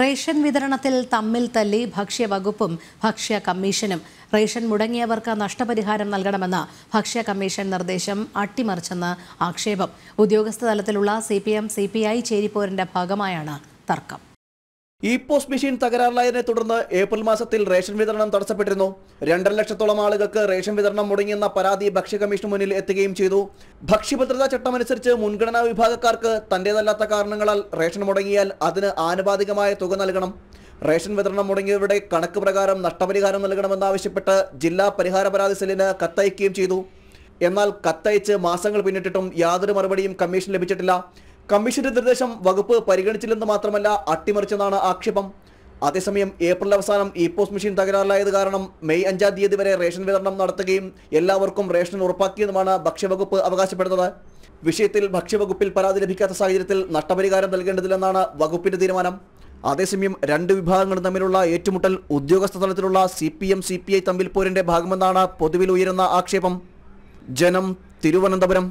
ration വിതരണത്തിൽ തമ്മിൽ തല്ലി ഭക്ഷ്യവകുപ്പും ഭക്ഷ്യ കമ്മീഷനും റേഷൻ മുടങ്ങിയവർക്ക് നഷ്ടപരിഹാരം നൽകണമെന്ന ഭക്ഷ്യ കമ്മീഷൻ നിർദ്ദേശം അട്ടിമറിച്ചെന്ന് ആക്ഷേപം ഉദ്യോഗസ്ഥ തലത്തിലുള്ള C P M C P I ചേരിപ്പോരിന്റെ ഭാഗമായാണ് തർക്കം ഇ പോസ്റ്റ് മെഷീൻ തകരാറിലായതിനെ തുടർന്ന് ഏപ്രിൽ മാസത്തിൽ റേഷൻ വിതരണം തടസ്സപ്പെട്ടിരുന്നു രണ്ടര ലക്ഷത്തോളം ആളുകൾക്ക് റേഷൻ വിതരണം മുടങ്ങിയെന്ന പരാതി ഭക്ഷ്യ കമ്മീഷന് മുന്നിൽ എത്തുകയും ചെയ്തു ഭക്ഷ്യഭദ്രതാ ചട്ടമനുസരിച്ച് മുൻഗണനാ വിഭാഗക്കാർക്ക് തന്റേതല്ലാത്ത കാരണങ്ങളാൽ റേഷൻ മുടങ്ങിയാൽ അതിന് ആനുപാതികമായ തുക നൽകണം റേഷൻ വിതരണം മുടങ്ങിയവരുടെ കണക്ക് പ്രകാരം നഷ്ടപരിഹാരം നൽകണമെന്നാവശ്യപ്പെട്ട് ജില്ലാ പരിഹാര പരാതി സെല്ലിന് കത്തയക്കുകയും ചെയ്തു എന്നാൽ കത്തയച്ച് മാസങ്ങൾ പിന്നിട്ടിട്ടും യാതൊരു മറുപടിയും കമ്മീഷൻ ലഭിച്ചിട്ടില്ല കമ്മീഷന്റെ നിർദ്ദേശം വകുപ്പ് പരിഗണിച്ചില്ലെന്ന് മാത്രമല്ല അട്ടിമറിച്ചെന്നാണ് ആക്ഷേപം അതേസമയം ഏപ്രിൽ അവസാനം ഇ പോസ്റ്റ് മെഷീൻ തകരാറിലായത് കാരണം മെയ് അഞ്ചാം തീയതി വരെ റേഷൻ വിതരണം നടത്തുകയും എല്ലാവർക്കും റേഷൻ ഉറപ്പാക്കിയെന്നുമാണ് ഭക്ഷ്യവകുപ്പ് അവകാശപ്പെടുന്നത് വിഷയത്തിൽ ഭക്ഷ്യവകുപ്പിൽ പരാതി ലഭിക്കാത്ത സാഹചര്യത്തിൽ നഷ്ടപരിഹാരം നൽകേണ്ടതില്ലെന്നാണ് വകുപ്പിന്റെ തീരുമാനം അതേസമയം രണ്ട് വിഭാഗങ്ങൾ തമ്മിലുള്ള ഏറ്റുമുട്ടൽ ഉദ്യോഗസ്ഥ തലത്തിലുള്ള C P M C P I തമ്മിൽ പോരിന്റെ ഭാഗമെന്നാണ് പൊതുവിൽ ഉയരുന്ന ആക്ഷേപം ജനം തിരുവനന്തപുരം